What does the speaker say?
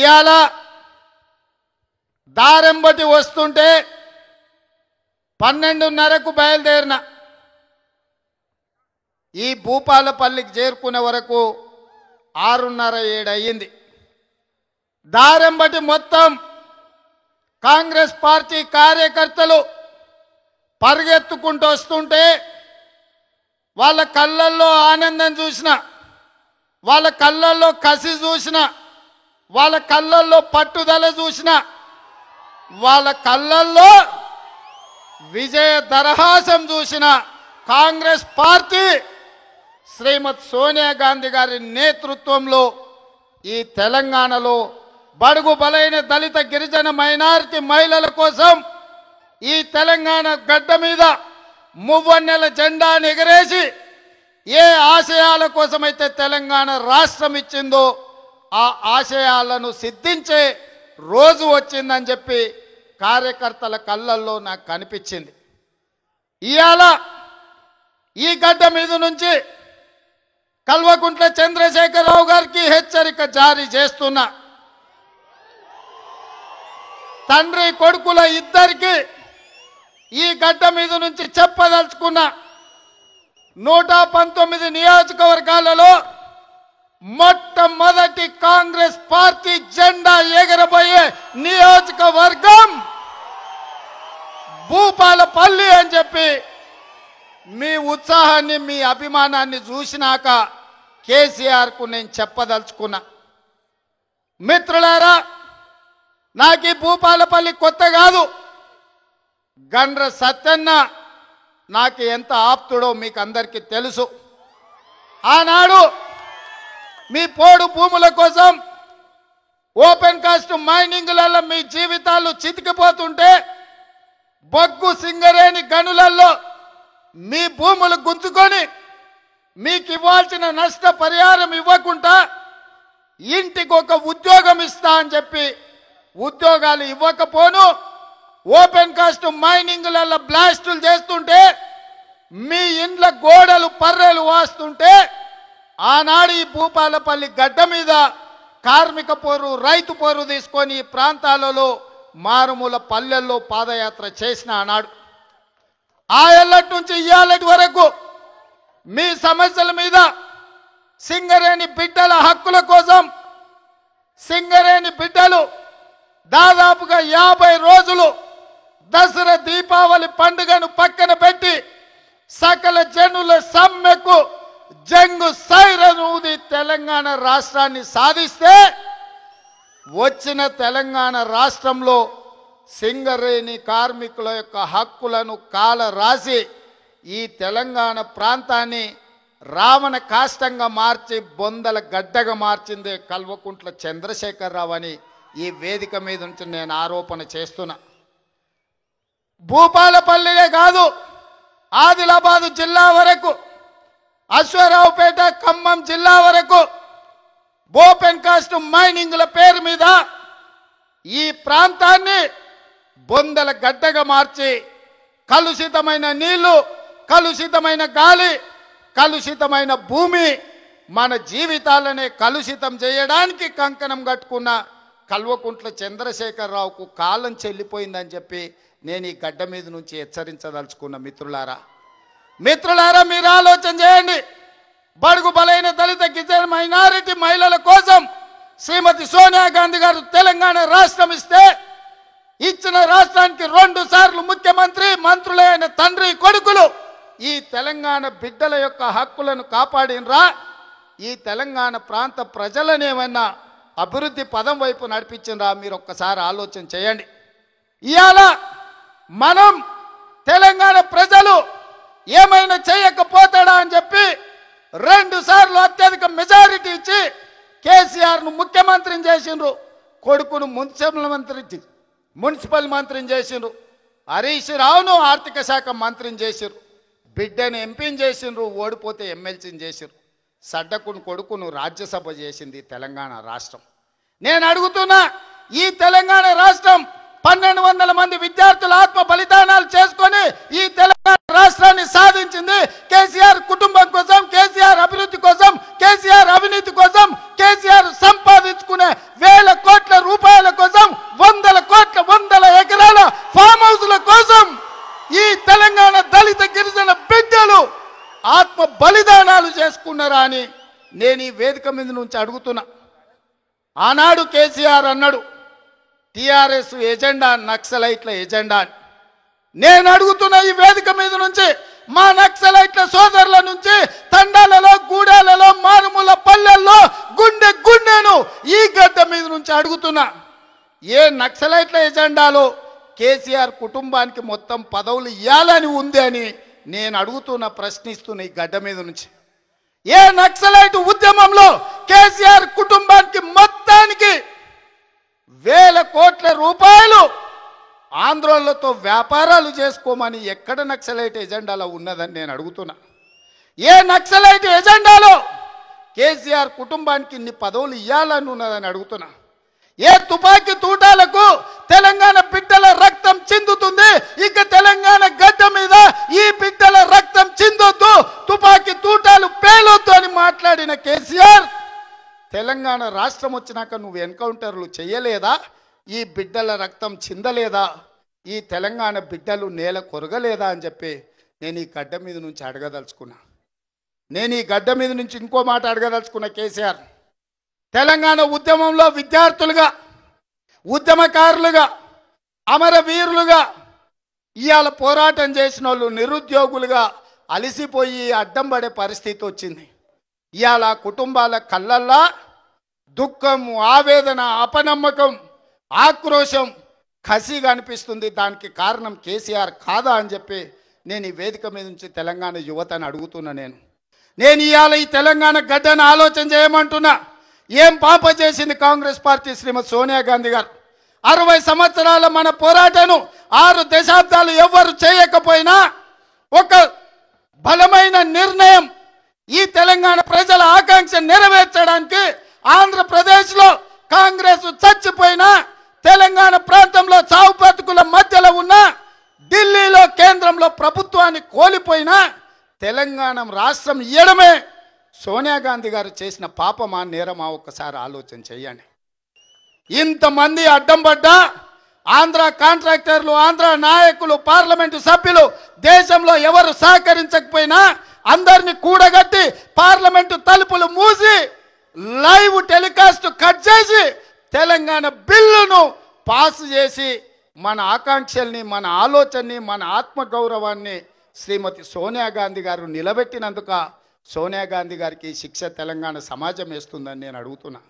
ఇవాళ దారంబటి వస్తుంటే పన్నెండున్నరకు బయలుదేరిన ఈ భూపాలపల్లికి చేరుకునే వరకు ఆరున్నర ఏడు అయ్యింది దారెంబటి మొత్తం కాంగ్రెస్ పార్టీ కార్యకర్తలు పరిగెత్తుకుంటూ వస్తుంటే వాళ్ళ కళ్ళల్లో ఆనందం చూసిన వాళ్ళ కళ్ళల్లో కసి చూసినా వాళ్ళ కళ్ళల్లో పట్టుదల చూసిన వాళ్ళ కళ్ళల్లో విజయ దరహాసం చూసిన కాంగ్రెస్ పార్టీ శ్రీమతి సోనియా గాంధీ గారి నేతృత్వంలో ఈ తెలంగాణలో బడుగు బలైన దళిత గిరిజన మైనారిటీ మహిళల కోసం ఈ తెలంగాణ గడ్డ మీద మువ్వన్నెల జెండాను ఎగరేసి ఏ ఆశయాల కోసమైతే తెలంగాణ రాష్ట్రం ఇచ్చిందో ఆ ఆశయాలను సిద్ధించే రోజు వచ్చిందని చెప్పి కార్యకర్తల కళ్ళల్లో నాకు కనిపించింది ఇవాళ ఈ గడ్డ మీద నుంచి కల్వకుంట్ల చంద్రశేఖరరావు గారికి హెచ్చరిక జారీ చేస్తున్నా తండ్రి కొడుకుల ఇద్దరికి ఈ గడ్డ మీద నుంచి చెప్పదలుచుకున్న నూట పంతొమ్మిది నియోజకవర్గాలలో మొట్టమొదటి కాంగ్రెస్ పార్టీ జెండా ఎగరబోయే నియోజకవర్గం భూపాలపల్లి అని చెప్పి మీ ఉత్సాహాన్ని మీ అభిమానాన్ని చూసినాక కేసీఆర్కు నేను చెప్పదలుచుకున్నా మిత్రులారా నాకు ఈ భూపాలపల్లి కొత్త కాదు గండ్ర సత్యన్న నాకు ఎంత ఆప్తుడో మీకు అందరికీ తెలుసు ఆనాడు మీ పోడు భూముల కోసం ఓపెన్ కాస్ట్ మైనింగ్లలో మీ జీవితాలు చితికిపోతుంటే బొగ్గు సింగరేణి గనులలో మీ భూములు గుంజుకొని మీకు ఇవ్వాల్సిన నష్ట పరిహారం ఇవ్వకుండా ఇంటికి ఒక ఉద్యోగం ఇస్తా అని చెప్పి ఉద్యోగాలు ఇవ్వకపోను ఓపెన్ కాస్ట్ మైనింగ్లలో బ్లాస్టులు చేస్తుంటే మీ ఇండ్ల గోడలు పర్రెలు వాస్తుంటే ఆనాడు ఈ భూపాలపల్లి గడ్డ మీద కార్మిక పోరు రైతు పోరు తీసుకొని ఈ ప్రాంతాలలో మారుమూల పల్లెల్లో పాదయాత్ర చేసిన ఆనాడు ఆ ఎల్లటి నుంచి ఇయ్యాలటి వరకు మీ సమస్యల మీద సింగరేణి బిడ్డల హక్కుల కోసం సింగరేణి బిడ్డలు దాదాపుగా యాభై రోజులు దసరా దీపావళి పండుగను పక్కన పెట్టి సకల జనుల సమ్మెకు జంగు సైరనూది తెలంగాణ రాష్ట్రాన్ని సాధిస్తే వచ్చిన తెలంగాణ రాష్ట్రంలో సింగరేణి కార్మికుల యొక్క హక్కులను కాల రాసి ఈ తెలంగాణ ప్రాంతాన్ని రావణ కాష్టంగా మార్చి బొందల గడ్డగా మార్చిందే కల్వకుంట్ల చంద్రశేఖరరావు అని ఈ వేదిక మీద నుంచి నేను ఆరోపణ చేస్తున్నా భూపాలపల్లినే కాదు ఆదిలాబాదు జిల్లా వరకు అశ్వరావుపేట ఖమ్మం జిల్లా వరకు బోపెన్ కాస్ట్ మైనింగ్ల పేరు మీద ఈ ప్రాంతాన్ని బొందల గడ్డగా మార్చి కలుషితమైన నీళ్లు కలుషితమైన గాలి కలుషితమైన భూమి మన జీవితాలనే కలుషితం చేయడానికి కంకణం కట్టుకున్న కల్వకుంట్ల చంద్రశేఖరరావుకు కాలం చెల్లిపోయిందని చెప్పి నేను ఈ గడ్డ మీద నుంచి హెచ్చరించదలుచుకున్న మిత్రులారా మిత్రులారా మీరు ఆలోచన చేయండి బడుగు బలైన దళిత గిరిజన మైనారిటీ మహిళల కోసం శ్రీమతి సోనియా గాంధీ గారు తెలంగాణ రాష్ట్రం ఇస్తే ఇచ్చిన రాష్ట్రానికి రెండు సార్లు ముఖ్యమంత్రి మంత్రులైన తండ్రి కొడుకులు ఈ తెలంగాణ బిడ్డల యొక్క హక్కులను కాపాడినరా ఈ తెలంగాణ ప్రాంత ప్రజలనేమన్నా అభివృద్ధి పదం వైపు నడిపించినరా మీరు ఒక్కసారి ఆలోచన చేయండి ఇవాళ మనం తెలంగాణ ప్రజలు ఏమైనా చేయకపోతాడా అని చెప్పి రెండు సార్లు అత్యధిక మెజారిటీ ఇచ్చి కేసీఆర్ను ముఖ్యమంత్రిని చేసిండ్రు కొడుకును మున్సిపల్ మంత్రి మున్సిపల్ మంత్రి చేసిండ్రు హరీష్ రావును ఆర్థిక శాఖ మంత్రిని చేసిరు బిడ్డను ఎంపీని చేసిండ్రు ఓడిపోతే ఎమ్మెల్సీని చేసిరు సడ్డకుని కొడుకును రాజ్యసభ చేసింది తెలంగాణ రాష్ట్రం నేను అడుగుతున్నా ఈ తెలంగాణ రాష్ట్రం పన్నెండు వందల మంది విద్యార్థుల ఆత్మ బలిదానాలు చేసి పట్టుకున్నారా అని నేను ఈ వేదిక మీద నుంచి అడుగుతున్నా ఆనాడు కేసీఆర్ అన్నాడు టీఆర్ఎస్ ఎజెండా నక్సలైట్ల ఎజెండా అని నేను అడుగుతున్న ఈ వేదిక మీద నుంచి మా నక్సలైట్ల సోదరుల నుంచి తండాలలో గూడాలలో మారుమూల పల్లెల్లో గుండె గుండెను ఈ గడ్డ మీద నుంచి అడుగుతున్నా ఏ నక్సలైట్ల ఎజెండాలో కేసీఆర్ కుటుంబానికి మొత్తం పదవులు ఇవ్వాలని ఉంది అని నేను అడుగుతున్న ప్రశ్నిస్తున్న ఈ గడ్డ మీద నుంచి ఏ నక్సలైట్ ఉద్యమంలో కేసీఆర్ కుటుంబానికి మొత్తానికి వేల కోట్ల రూపాయలు ఆంధ్రోళ్లతో వ్యాపారాలు చేసుకోమని ఎక్కడ నక్సలైట్ ఎజెండాలో ఉన్నదని నేను అడుగుతున్నా ఏ నక్సలైట్ ఎజెండాలో కేసీఆర్ కుటుంబానికి ఇన్ని పదవులు ఇవ్వాలని ఉన్నదని అడుగుతున్నా ఏ తుపాకీ తూటాలకు తెలంగాణ బిడ్డల రక్తం చెందుతుంది ఇక తెలంగాణ గడ్డ మాట్లాడిన కేసీఆర్ తెలంగాణ రాష్ట్రం వచ్చినాక నువ్వు ఎన్కౌంటర్లు చేయలేదా ఈ బిడ్డల రక్తం చిందలేదా ఈ తెలంగాణ బిడ్డలు నేల కొరగలేదా అని చెప్పి నేను ఈ గడ్డ మీద నుంచి అడగదలుచుకున్నా నేను ఈ గడ్డ మీద నుంచి ఇంకో మాట అడగదలుచుకున్నా కేసీఆర్ తెలంగాణ ఉద్యమంలో విద్యార్థులుగా ఉద్యమకారులుగా అమరవీరులుగా ఇవాళ పోరాటం చేసిన వాళ్ళు నిరుద్యోగులుగా అలసిపోయి అడ్డం పడే పరిస్థితి వచ్చింది ఇవాళ కుటుంబాల కళ్ళల్లా దుఃఖము ఆవేదన అపనమ్మకం ఆక్రోశం కసిగా అనిపిస్తుంది దానికి కారణం కేసీఆర్ కాదా అని చెప్పి నేను ఈ వేదిక మీద నుంచి తెలంగాణ యువతను అడుగుతున్నా నేను నేను ఇవాళ ఈ తెలంగాణ గడ్డను ఆలోచన చేయమంటున్నా ఏం పాప చేసింది కాంగ్రెస్ పార్టీ శ్రీమతి సోనియా గాంధీ గారు అరవై సంవత్సరాల మన పోరాటను ఆరు దశాబ్దాలు ఎవ్వరు చేయకపోయినా ఒక బలమైన నిర్ణయం ఈ తెలంగాణ ప్రజల ఆకాంక్ష నెరవేర్చడానికి ఆంధ్రప్రదేశ్లో కాంగ్రెస్ చచ్చిపోయినా తెలంగాణ ప్రాంతంలో చావు బతుకుల మధ్యలో ఉన్న ఢిల్లీలో కేంద్రంలో ప్రభుత్వాన్ని కోల్పోయినా తెలంగాణ రాష్ట్రం ఇయ్యడమే సోనియా గాంధీ గారు చేసిన పాపమా నేరమా ఒక్కసారి ఆలోచన చేయండి ఇంతమంది అడ్డం పడ్డా ఆంధ్ర కాంట్రాక్టర్లు ఆంధ్ర నాయకులు పార్లమెంటు సభ్యులు దేశంలో ఎవరు సహకరించకపోయినా అందరిని కూడగట్టి పార్లమెంటు తలుపులు మూసి లైవ్ టెలికాస్ట్ కట్ చేసి తెలంగాణ బిల్లును పాస్ చేసి మన ఆకాంక్షల్ని మన ఆలోచనని మన ఆత్మగౌరవాన్ని శ్రీమతి సోనియా గాంధీ గారు నిలబెట్టినందుక సోనియా గాంధీ గారికి శిక్ష తెలంగాణ సమాజం వేస్తుందని నేను అడుగుతున్నా